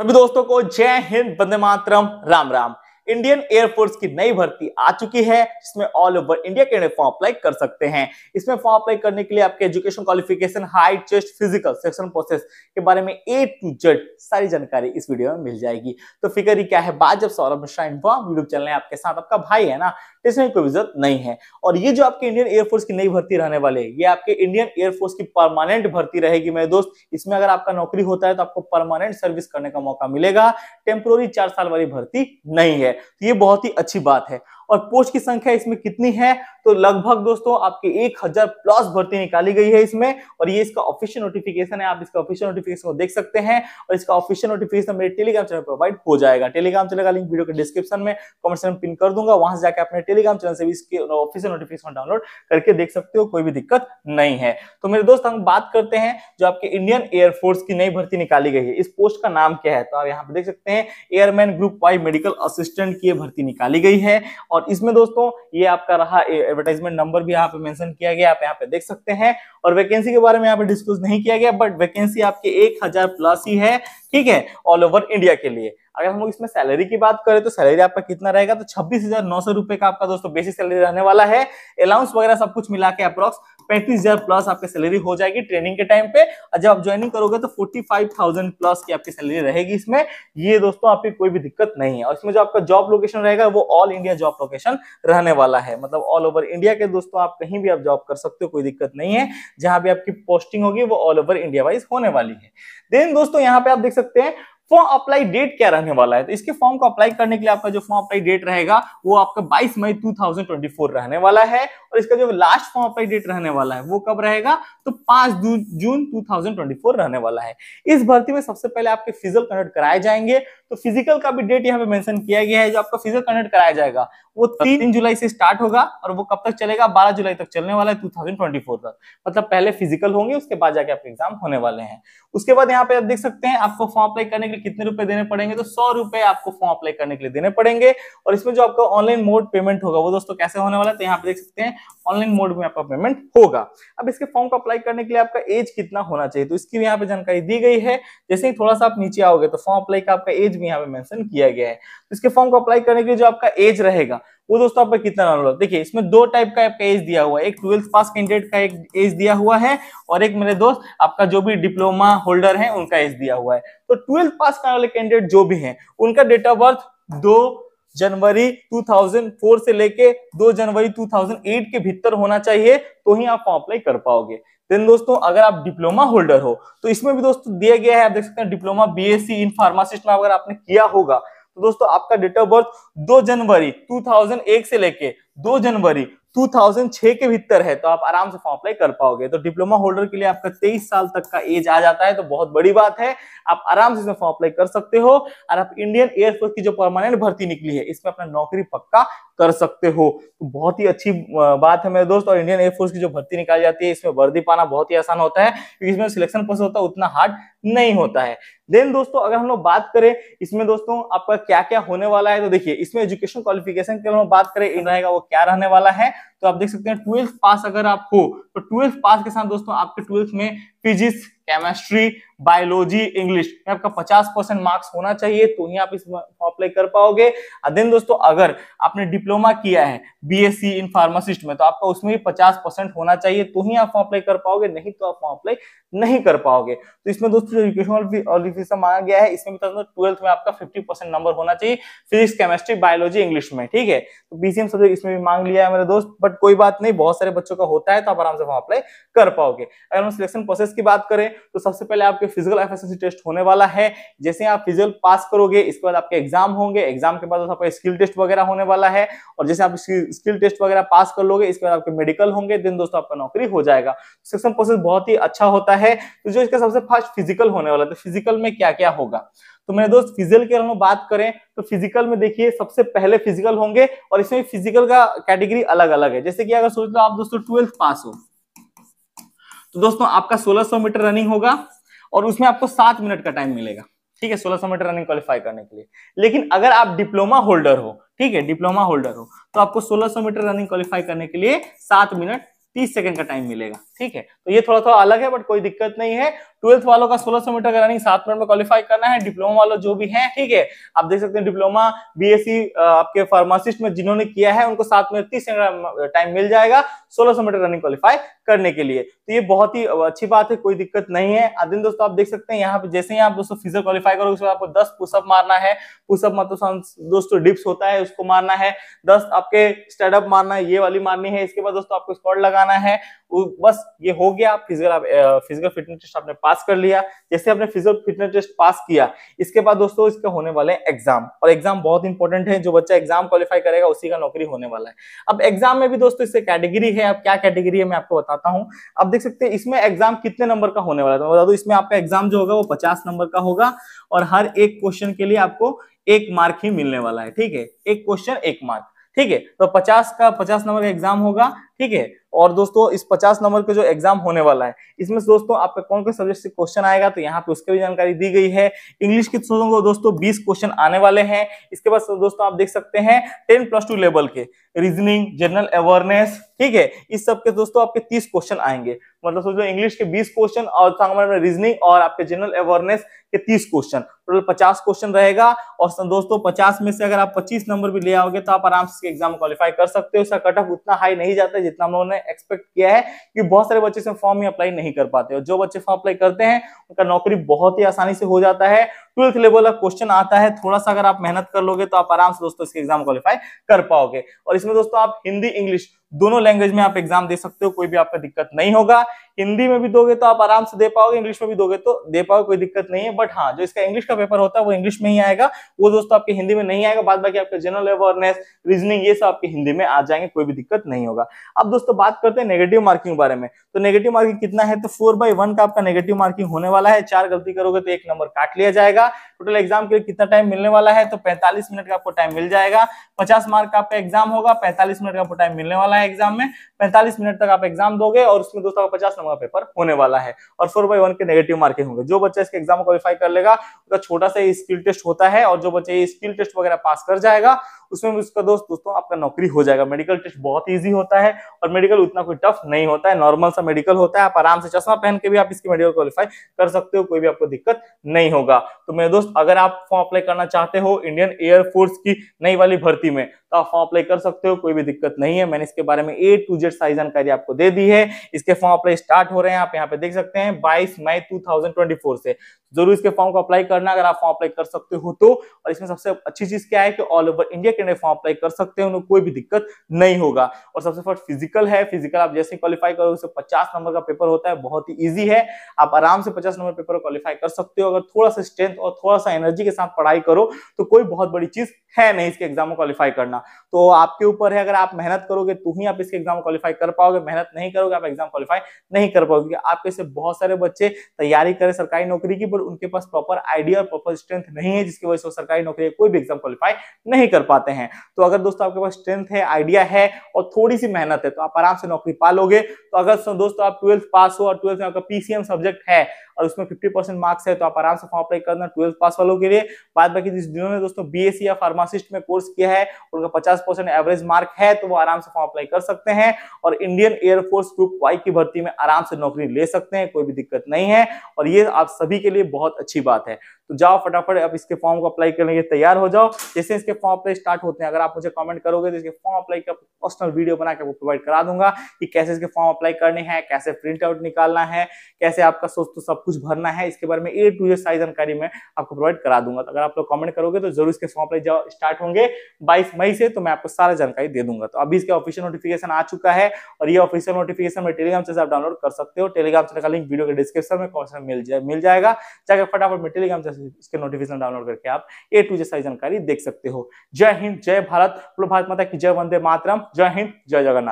सभी दोस्तों को जय हिंद वंदे मातरम राम राम इंडियन एयरफोर्स की नई भर्ती आ चुकी है जिसमें ऑल ओवर इंडिया के फॉर्म अप्लाई कर सकते हैं इसमें फॉर्म अप्लाई करने के लिए आपके education qualification height chest physical section process के बारे में ए टू जेड सारी जानकारी इस वीडियो में मिल जाएगी तो फिकर ही क्या है बात जब Saurabh Mishra inform YouTube channel है आपके साथ आपका भाई है ना इसमें कोई इज्जत नहीं है और ये जो आपके इंडियन एयरफोर्स की नई भर्ती रहने वाले ये आपके इंडियन एयरफोर्स की परमानेंट भर्ती रहेगी मेरे दोस्त इसमें अगर आपका नौकरी होता है तो आपको परमानेंट सर्विस करने का मौका मिलेगा टेम्पोरी चार साल वाली भर्ती नहीं है तो ये बहुत ही अच्छी बात है और पोस्ट की संख्या इसमें कितनी है तो लगभग दोस्तों आपके एक हजार प्लस भर्ती निकाली गई है इसमें और ये इसका ऑफिशियल नोटिफिकेशन है आप इसका ऑफिशियल नोटिफिकेशन को देख सकते हैं और इसका ऑफिशियल नोटिफिकेशन मेरे टेलीग्राम चैनल प्रोवाइड हो जाएगा टेलीग्राम चैनल का लिंक वीडियो के डिस्क्रिप्शन में कमेंट सेक्शन पिन कर दूंगा वहां से जाकर अपने टेलीग्राम चैनल से भी इसके ऑफिशियल नोटिफिकेशन डाउनलोड करके देख सकते हो कोई भी दिक्कत नहीं है तो मेरे दोस्त हम बात करते हैं जो आपके इंडियन एयरफोर्स की नई भर्ती निकाली गई है इस पोस्ट का नाम क्या है तो आप यहाँ पे देख सकते हैं airman group Y medical assistant की भर्ती निकाली गई है और और इसमें दोस्तों ये आपका रहा एडवर्टाइजमेंट नंबर भी यहाँ पे मेंशन किया गया आप यहाँ पे देख सकते हैं और वैकेंसी के बारे में यहाँ पे डिस्कस नहीं किया गया बट वैकेंसी आपके एक हजार प्लस ही है ठीक है ऑल ओवर इंडिया के लिए अगर हम लोग इसमें सैलरी की बात करें तो सैलरी आपका कितना रहेगा तो छब्बीस हजार नौ सौ रुपए का आपका दोस्तों बेसिक सैलरी रहने वाला है अलाउंस वगैरह सब कुछ मिला के अप्रॉक्स पैंतीस हजार प्लस आपकी सैलरी हो जाएगी ट्रेनिंग के टाइम पे और जब आप ज्वाइनिंग करोगे तो फोर्टी फाइव थाउजेंड प्लस की आपकी सैलरी रहेगी इसमें ये दोस्तों आपकी कोई भी दिक्कत नहीं है और इसमें जो आपका जॉब लोकेशन रहेगा वो ऑल इंडिया जॉब लोकेशन रहने वाला है मतलब ऑल ओवर इंडिया के दोस्तों आप कहीं भी आप जॉब कर सकते हो कोई दिक्कत नहीं है जहां भी आपकी पोस्टिंग होगी वो ऑल ओवर इंडिया वाइज होने वाली है देन दोस्तों यहाँ पे आप देख सकते हैं फॉर्म अप्लाई डेट क्या रहने वाला है तो इसके फॉर्म को अप्लाई करने के लिए आपका जो फॉर्म अप्लाई डेट रहेगा वो आपका 22 मई 2024 रहने वाला है और इसका जो लास्ट फॉर्म अप्लाई डेट रहने वाला है वो कब रहेगा तो 5 जून 2024 रहने वाला है इस भर्ती में सबसे पहले आपके फिजिकल कंडक्ट कराए जाएंगे तो फिजिकल का भी डेट यहाँ पे मेंशन किया गया है जो आपका फिजिकल कंडक्ट कराया जाएगा वो तीन जुलाई से स्टार्ट होगा और वो कब तक चलेगा बारह जुलाई तक चलने वाला है टू तक मतलब पहले फिजिकल होंगे उसके बाद जाके आपके एग्जाम होने वाले हैं उसके बाद यहाँ पे आप देख सकते हैं आपको फॉर्म अप्लाई करने के लिए कितने रुपए देने पड़ेंगे तो सौ रुपए आपको फॉर्म अप्लाई करने के लिए देने पड़ेंगे और इसमें जो आपका ऑनलाइन मोड पेमेंट होगा वो दोस्तों कैसे होने वाला है तो यहाँ पे देख सकते हैं ऑनलाइन मोड में आपका पेमेंट होगा अब इसके फॉर्म को अप्लाई करने के लिए आपका एज कितना होना चाहिए तो इसकी यहाँ पे जानकारी दी गई है जैसे ही थोड़ा सा आप नीचे आओगे तो फॉर्म अप्लाई का आपका एज भी यहाँ पे मेंशन किया गया है तो इसके फॉर्म को अप्लाई करने के लिए जो आपका एज रहेगा वो दोस्तों आपका कितना होगा देखिए इसमें दो टाइप का आपका एज दिया हुआ है एक ट्वेल्थ पास कैंडिडेट का एक एज दिया हुआ है और एक मेरे दोस्त आपका जो भी डिप्लोमा होल्डर है उनका एज दिया हुआ है तो ट्वेल्थ पास करने वाले कैंडिडेट जो भी है उनका डेट ऑफ बर्थ दो जनवरी 2004 से लेके 2 जनवरी 2008 के भीतर होना चाहिए तो ही आप अप्लाई कर पाओगे देन दोस्तों अगर आप डिप्लोमा होल्डर हो तो इसमें भी दोस्तों दिया गया है आप देख सकते हैं डिप्लोमा बीएससी इन फार्मासिस्ट में अगर आपने किया होगा तो दोस्तों आपका डेट ऑफ बर्थ 2 जनवरी 2001 से लेके दो जनवरी 2006 के भीतर है तो आप आराम से फॉर्म अप्लाई कर पाओगे तो डिप्लोमा होल्डर के लिए आपका 23 साल तक का एज आ जाता है तो बहुत बड़ी बात है आप आराम से इसमें फॉर्म अप्लाई कर सकते हो और आप इंडियन एयरफोर्स की जो परमानेंट भर्ती निकली है इसमें अपना नौकरी पक्का कर सकते हो तो बहुत ही अच्छी बात है मेरे दोस्त और इंडियन एयरफोर्स की जो भर्ती निकाली जाती है इसमें वर्दी पाना बहुत ही आसान होता है क्योंकि इसमें सिलेक्शन प्रोसेस होता है उतना हार्ड नहीं होता है देन दोस्तों अगर हम लोग बात करें इसमें दोस्तों आपका क्या क्या होने वाला है तो देखिए इसमें एजुकेशन क्वालिफिकेशन की हम बात करें इन रहेगा वो क्या रहने वाला है तो आप देख सकते हैं ट्वेल्थ पास अगर आप हो तो ट्वेल्थ पास के साथ दोस्तों आपके ट्वेल्थ में फिजिक्स केमेस्ट्री बायोलॉजी इंग्लिश आपका 50 परसेंट मार्क्स होना चाहिए तो ही आप इसमें अप्लाई कर पाओगे देन दोस्तों अगर आपने डिप्लोमा किया है बीएससी इन फार्मासिस्ट में तो आपका उसमें भी 50 परसेंट होना चाहिए तो ही आप अप्लाई कर पाओगे नहीं तो आप अप्लाई नहीं कर पाओगे तो इसमें दोस्तों एजुकेशनल मांगा गया है इसमें भी ट्वेल्थ में आपका फिफ्टी नंबर होना चाहिए फिजिक्स केमेस्ट्री बायोलॉजी इंग्लिश में ठीक है तो बीसीएम सब्जेक्ट इसमें भी मांग लिया है मेरे दोस्त बट कोई बात नहीं बहुत सारे बच्चों का होता है तो आप आराम से वहां अप्लाई कर पाओगे अगर हम सिलेक्शन प्रोसेस की बात करें तो सबसे पहले आपके फिजिकल एफिशिएंसी टेस्ट होने वाला है जैसे आप फिजिकल पास करोगे इसके बाद आपके एग्जाम होंगे एग्जाम के बाद आपका स्किल टेस्ट वगैरह होने वाला है और जैसे आप स्किल टेस्ट वगैरह पास कर लोगे इसके बाद आपके मेडिकल होंगे दिन दोस्तों आपका नौकरी हो जाएगा सिलेक्शन प्रोसेस बहुत ही अच्छा होता है तो जो इसका सबसे फास्ट फिजिकल होने वाला है तो फिजिकल में क्या क्या होगा तो मेरे दोस्त फिजिकल की हम बात करें तो फिजिकल में देखिए सबसे पहले फिजिकल होंगे और इसमें फिजिकल का कैटेगरी अलग अलग है जैसे कि अगर सोच लो आप दोस्तों ट्वेल्थ पास हो तो दोस्तों आपका 1600 मीटर रनिंग होगा और उसमें आपको सात मिनट का टाइम मिलेगा ठीक है 1600 मीटर रनिंग क्वालिफाई करने के लिए लेकिन अगर आप डिप्लोमा होल्डर हो ठीक है डिप्लोमा होल्डर हो तो आपको 1600 मीटर रनिंग क्वालिफाई करने के लिए सात मिनट 30 सेकंड का टाइम मिलेगा ठीक है तो ये थोड़ा थोड़ा अलग है बट कोई दिक्कत नहीं है ट्वेल्थ वालों का सोलह सौ मीटर रनिंग सात मिनट में क्वालिफाई करना है डिप्लोमा वालों जो भी है ठीक है आप देख सकते हैं डिप्लोमा बीएससी आपके फार्मासिस्ट में जिन्होंने किया है उनको सात मिनट तीस सेकंड टाइम मिल जाएगा सोलह सौ मीटर रनिंग क्वालिफाई करने के लिए तो ये बहुत ही अच्छी बात है कोई दिक्कत नहीं है दिन दोस्तों आप देख सकते हैं यहाँ पे जैसे ही आप दोस्तों फिजर क्वालिफाई करोगे उसके बाद आपको दस पुशअप मारना है पुशअप मतलब दोस्तों डिप्स होता है उसको मारना है दस आपके स्टैंड अप मारना है ये वाली मारनी है इसके बाद दोस्तों आपको स्क्वाड लगाना है बस ये हो गया फिजिकल फिजिकल फिटनेस टेस्ट आपने पास कर लिया जैसे आपने फिजिकल फिटनेस टेस्ट पास किया इसके बाद दोस्तों इसके होने वाले एग्जाम और एग्जाम बहुत इंपॉर्टेंट है जो बच्चा एग्जाम क्वालिफाई करेगा उसी का नौकरी होने वाला है अब एग्जाम में भी दोस्तों इससे कैटेगरी है अब क्या कैटेगरी है मैं आपको बताता हूँ आप देख सकते हैं इसमें एग्जाम कितने नंबर का होने वाला है तो बता दो इसमें आपका एग्जाम जो होगा वो पचास नंबर का होगा और हर एक क्वेश्चन के लिए आपको एक मार्क ही मिलने वाला है ठीक है एक क्वेश्चन एक मार्क ठीक है तो 50 का 50 नंबर का एग्जाम होगा ठीक है और दोस्तों इस पचास नंबर के जो एग्जाम होने वाला है इसमें दोस्तों आपका कौन कौन सब्जेक्ट से क्वेश्चन आएगा तो यहाँ पे उसके भी जानकारी दी गई है इंग्लिश के दोस्तों बीस क्वेश्चन आने वाले हैं इसके बाद दोस्तों आप देख सकते हैं टेन प्लस टू लेवल के रीजनिंग जनरल अवेयरनेस ठीक है इस सब के दोस्तों आपके तीस क्वेश्चन आएंगे मतलब सोचो इंग्लिश के बीस क्वेश्चन और रीजनिंग और आपके जनरल अवेयरनेस के तीस क्वेश्चन टोटल पचास क्वेश्चन रहेगा और दोस्तों पचास में से अगर आप पच्चीस नंबर भी ले आओगे तो आप आराम से एग्जाम क्वालिफाई कर सकते हो उसका कट ऑफ उतना हाई नहीं जाता जितना हम लोगों ने एक्सपेक्ट किया है कि बहुत सारे बच्चे इसमें फॉर्म में अप्लाई नहीं कर पाते और जो बच्चे फॉर्म अप्लाई करते हैं उनका नौकरी बहुत ही आसानी से हो जाता है ट्वेल्थ लेवल का क्वेश्चन आता है थोड़ा सा अगर आप मेहनत कर लोगे तो आप आराम से दोस्तों इसके एग्जाम क्वालिफाई कर पाओगे और इसमें दोस्तों आप हिंदी इंग्लिश दोनों लैंग्वेज में आप एग्जाम दे सकते हो कोई भी आपका दिक्कत नहीं होगा हिंदी में भी दोगे तो आप आराम से दे पाओगे इंग्लिश में भी दोगे तो दे पाओगे कोई दिक्कत नहीं है बट हाँ जो इसका इंग्लिश का पेपर होता है वो इंग्लिश में ही आएगा वो दोस्तों आपके हिंदी में नहीं आएगा बाद बाकी आपका जनरल अवेयरनेस रीजनिंग ये सब आपके हिंदी में आ जाएंगे कोई भी दिक्कत नहीं होगा अब दोस्तों बात करते हैं नेगेटिव मार्किंग बारे में तो नेगेटिव मार्किंग कितना है तो फोर बाई का आपका नेगेटिव मार्किंग होने वाला है चार गलती करोगे तो एक नंबर काट लिया जाएगा जाएगा टोटल एग्जाम के लिए कितना टाइम मिलने वाला है तो पैंतालीस मिनट का आपको टाइम मिल जाएगा पचास मार्क का आपका एग्जाम होगा पैंतालीस मिनट का आपको टाइम मिलने वाला है एग्जाम में पैंतालीस मिनट तक आप एग्जाम दोगे और उसमें दोस्तों का पचास नंबर पेपर होने वाला है और फोर बाई वन के नेगेटिव मार्के होंगे जो बच्चा इसके एग्जाम क्वालिफाई कर लेगा उसका छोटा सा स्किल टेस्ट होता है और जो बच्चा ये स्किल टेस्ट वगैरह पास कर जाएगा उसमें भी उसका दोस्त दोस्तों आपका नौकरी हो जाएगा मेडिकल टेस्ट बहुत ईजी होता है और मेडिकल उतना कोई टफ नहीं होता है नॉर्मल सा मेडिकल होता है आप आराम से चश्मा पहन के भी आप इसकी मेडिकल क्वालिफाई कर सकते हो कोई भी आपको दिक्कत नहीं होगा तो मेरे दोस्त अगर आप फॉर्म अप्लाई करना चाहते हो इंडियन एयरफोर्स की नई वाली भर्ती में तो आप फॉर्म अप्लाई कर सकते हो कोई भी दिक्कत नहीं है मैंने इसके बारे में ए टू जेड सारी जानकारी आपको दे दी है इसके फॉर्म अप्लाई स्टार्ट हो रहे हैं आप यहाँ पे देख सकते हैं बाईस मई टू से जरूर इसके फॉर्म को अप्लाई करना अगर आप फॉर्म अप्लाई कर सकते हो तो और इसमें सबसे अच्छी चीज क्या है कि ऑल ओवर इंडिया के फॉर्म अप्लाई कर सकते हैं उन्हें कोई भी दिक्कत नहीं होगा और सबसे फर्स्ट फिजिकल है फिजिकल आप जैसे क्वालिफाई करो उसे 50 नंबर का पेपर होता है बहुत ही ईजी है आप आराम से पचास नंबर पेपर क्वालिफाई कर सकते हो अगर थोड़ा सा स्ट्रेंथ और थोड़ा सा एनर्जी के साथ पढ़ाई करो तो कोई बहुत बड़ी चीज है नहीं इसके एग्जाम को क्वालिफाई करना करना तो आपके ऊपर है अगर आप मेहनत करोगे तो ही आप इसके एग्जाम क्वालिफाई कर पाओगे मेहनत नहीं करोगे आप एग्जाम क्वालिफाई नहीं कर पाओगे आपके से बहुत सारे बच्चे तैयारी करें सरकारी नौकरी की पर उनके पास प्रॉपर आइडिया और प्रॉपर स्ट्रेंथ नहीं है जिसकी वजह से वो सरकारी नौकरी कोई भी एग्जाम क्वालिफाई नहीं कर पाते हैं तो अगर दोस्तों आपके पास स्ट्रेंथ है आइडिया है और थोड़ी सी मेहनत है तो आप आराम से नौकरी पालोगे तो अगर दोस्तों आप ट्वेल्थ पास हो और ट्वेल्थ में आपका पीसीएम सब्जेक्ट है और उसमें फिफ्टी परसेंट मार्क्स है तो आप आराम से फॉर्म अप्लाई करना ट्वेल्थ पास वालों के लिए बाद बाकी ने दोस्तों बी या फार्मासिस्ट में कोर्स किया है उनका पचास एवरेज मार्क है तो वो आराम से फॉर्म अप्लाई कर सकते हैं और इंडियन एयरफोर्स ग्रुप वाई की भर्ती में आराम से नौकरी ले सकते हैं कोई भी दिक्कत नहीं है और ये आप सभी के लिए बहुत अच्छी बात है तो जाओ फटाफट आप इसके फॉर्म को अप्लाई करने के तैयार हो जाओ जैसे इसके फॉर्म अप्लाई स्टार्ट होते हैं अगर आप मुझे कमेंट करोगे तो इसके फॉर्म अप्लाई का पर्सनल वीडियो बना के आपको प्रोवाइड करा दूंगा कि कैसे इसके फॉर्म अप्लाई करने हैं कैसे प्रिंट आउट निकालना है कैसे आपका सोच तो सब कुछ भरना है इसके बारे में ए टू जेड सारी जानकारी मैं आपको प्रोवाइड करा दूंगा तो अगर आप लोग कमेंट करोगे तो जरूर इसके फॉर्म अप्लाई जाओ स्टार्ट होंगे बाईस मई से तो मैं आपको सारा जानकारी दे दूंगा तो अभी इसका ऑफिशियल नोटिफिकेशन आ चुका है और ये ऑफिशियल नोटिफिकेशन मैं टेलीग्राम से आप डाउनलोड कर सकते हो टेलीग्राम चैनल का लिंक वीडियो के डिस्क्रिप्शन में मिल जाएगा जाकर फटाफट में टेलीग्राम से इसके नोटिफिकेशन डाउनलोड करके आप ए टू जे सारी जानकारी देख सकते हो जय हिंद जय भारत भारत माता की जय वंदे मातरम जय हिंद जय जगन्नाथ